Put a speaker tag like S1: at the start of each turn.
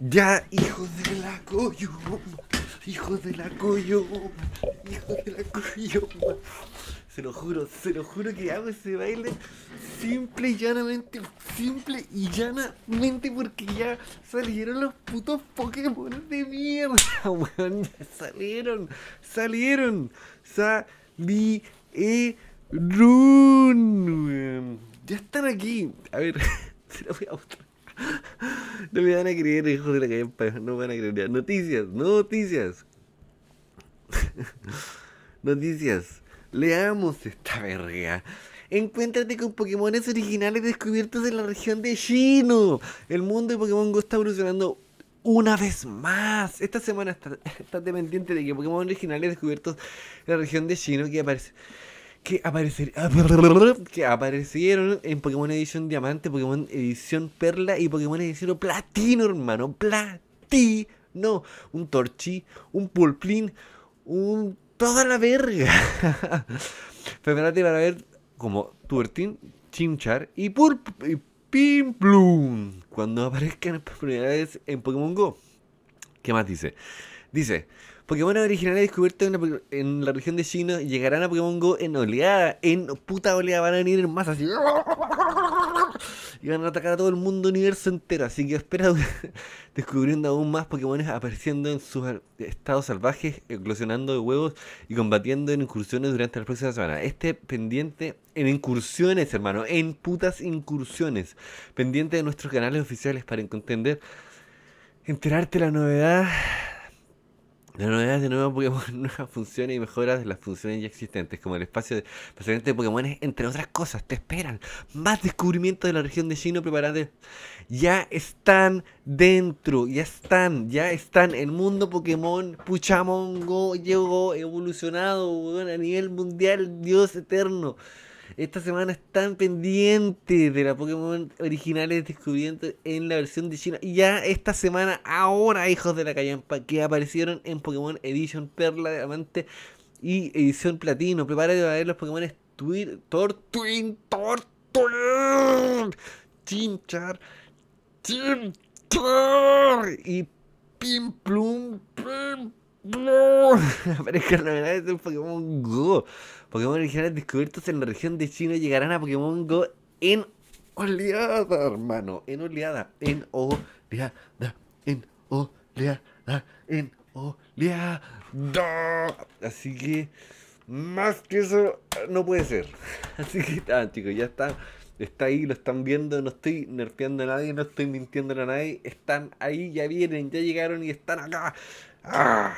S1: Ya, hijo de la coyo, hijo de la coyo, hijo de la coyo, Se lo juro, se lo juro que hago ese baile simple y llanamente, simple y llanamente porque ya salieron los putos Pokémon de mierda, weón. Ya salieron, salieron, salieron, Ya están aquí. A ver, se lo voy a mostrar. No me van a creer, hijos de la calle. No me van a creer. Noticias, noticias. noticias. Leamos esta verga. Encuéntrate con Pokémones originales descubiertos en la región de Shino. El mundo de Pokémon Go está evolucionando una vez más. Esta semana está dependiente de que Pokémon originales descubiertos en la región de Shino que aparece. que, aparecieron en Pokémon Edición Diamante, Pokémon Edición Perla y Pokémon Edición Platino, hermano. Platino. Un Torchi, un Pulplín, un... Toda la verga. Prepárate para ver como Turtin, Chimchar y, Pulp y cuando aparezcan por primera vez en Pokémon Go. ¿Qué más dice? Dice, Pokémon originales descubiertos en, en, la región de China llegarán a Pokémon Go en oleada, en puta oleada, van a venir en masa así. Y van a atacar a todo el mundo universo entero, así que espera descubriendo aún más pokémones apareciendo en sus estados salvajes, eclosionando de huevos y combatiendo en incursiones durante las próximas semanas. Este pendiente en incursiones, hermano, en putas incursiones. Pendiente de nuestros canales oficiales para entender, enterarte la novedad la novedad de nuevo Pokémon, nuevas funciones y mejoras de las funciones ya existentes, como el espacio de de Pokémon, entre otras cosas. Te esperan más descubrimientos de la región de Shino, prepárate. Ya están dentro, ya están, ya están. El mundo Pokémon, puchamongo Go llegó evolucionado, a nivel mundial, Dios eterno. Esta semana están pendientes de la Pokémon originales descubiertos en la versión de China. Y ya esta semana, ahora, hijos de la cayampa que aparecieron en Pokémon Edition Perla, Amante y Edición Platino. Prepárate para ver los Pokémon Tor, Twin, Tor, Chinchar, Chinchar y Pimplum, Plum, Aparezca novedades en Pokémon Go. Pokémon originales descubiertos en la región de China llegarán a Pokémon Go en oleada, hermano. En oleada. En oleada. En oleada. En oleada. Así que más que eso no puede ser. Así que ah, chicos, ya está. Está ahí, lo están viendo, no estoy nerfeando a nadie, no estoy mintiendo a nadie. Están ahí, ya vienen, ya llegaron y están acá. ¡Ah!